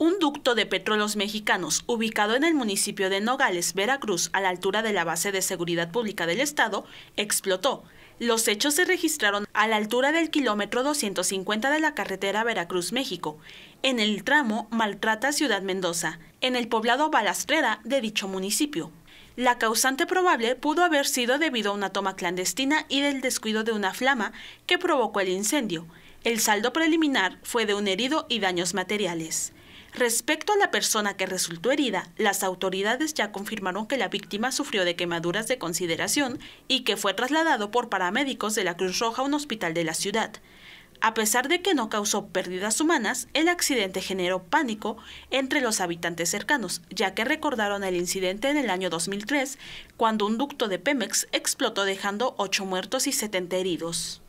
Un ducto de petróleos mexicanos ubicado en el municipio de Nogales, Veracruz, a la altura de la base de seguridad pública del estado, explotó. Los hechos se registraron a la altura del kilómetro 250 de la carretera Veracruz-México, en el tramo Maltrata Ciudad Mendoza, en el poblado Balastrera de dicho municipio. La causante probable pudo haber sido debido a una toma clandestina y del descuido de una flama que provocó el incendio. El saldo preliminar fue de un herido y daños materiales. Respecto a la persona que resultó herida, las autoridades ya confirmaron que la víctima sufrió de quemaduras de consideración y que fue trasladado por paramédicos de la Cruz Roja a un hospital de la ciudad. A pesar de que no causó pérdidas humanas, el accidente generó pánico entre los habitantes cercanos, ya que recordaron el incidente en el año 2003, cuando un ducto de Pemex explotó dejando 8 muertos y 70 heridos.